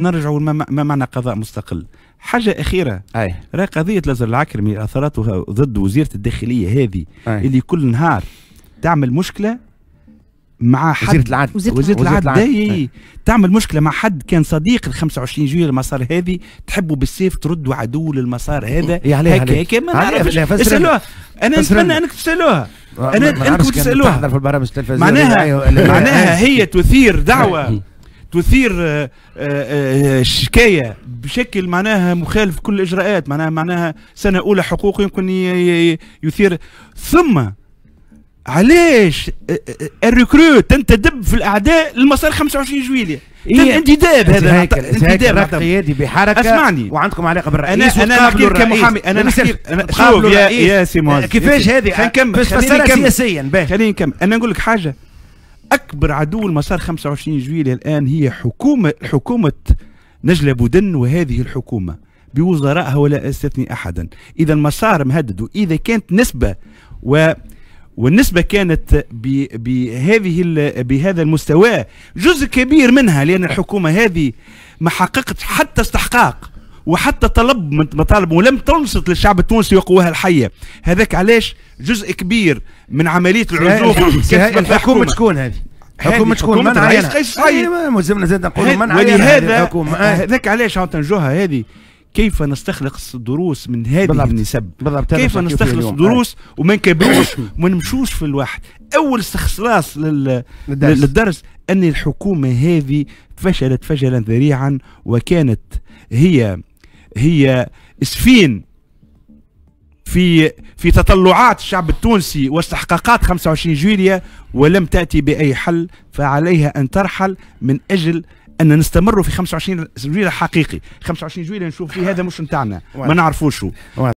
نرجعوا ما معنى قضاء مستقل حاجه اخيره اي راه قضيه لازر العكرمي اثراتها ضد وزيره الداخليه هذه أي. اللي كل نهار تعمل مشكله مع حد وزيره العدل وزيره, وزيرة العدل, العدل. تعمل مشكله مع حد كان صديق ال 25 جويليه المسار هذه تحبوا بالسيف تردوا عدو للمسار هذا هكا هيك ما نعرفش اسالوها انا نتمنى انك تسالوها انا انكم تسالوها معناها أيوة، أيوة. معناها أيوة. هي تثير دعوه تثير آه، آه، آه، شكايه بشكل معناها مخالف كل الاجراءات معناها معناها سنه اولى حقوق يمكن يثير ثم علاش الريكروت تنتدب في الاعداء المسار 25 جويليه إيه انتداب هذا انتداب قيادي بحركه اسمعني وعندكم علاقه بالرئيس انا انا كمحامي انا نحكي يا يا سي كيفاش هذه خلينا نكمل سياسيا خلينا نكمل انا نقول لك حاجه اكبر عدو المسار 25 جويليه الان هي حكومه حكومه نجله بودن وهذه الحكومه بوزرائها ولا استثني احدا اذا المسار مهدد واذا كانت نسبه و والنسبه كانت بهذه بهذا المستوى جزء كبير منها لان الحكومه هذه ما حققت حتى استحقاق وحتى طلب من مطالب ولم تنصت للشعب التونسي وقواها الحيه هذاك علاش جزء كبير من عمليه العزوف الحكومه شكون هذه حكومة شكون من عينها قيس سعيد ملزمنا زاد نقول من عينها ولهذا آه. هذاك علاش عاوتانجوها هذه كيف نستخلق الدروس من هذه النسب بالضبط. كيف نستخلص الدروس آه. وما نكبروش وما نمشوش في الواحد اول استخلاص لل... للدرس. للدرس ان الحكومه هذه فشلت فشلا ذريعا وكانت هي هي سفين في في تطلعات الشعب التونسي واستحقاقات 25 جويلية ولم تأتي بأي حل فعليها أن ترحل من أجل أن نستمر في 25 جويلية حقيقي 25 جويلية نشوف فيه هذا مش نتاعنا ما نعرفوش شو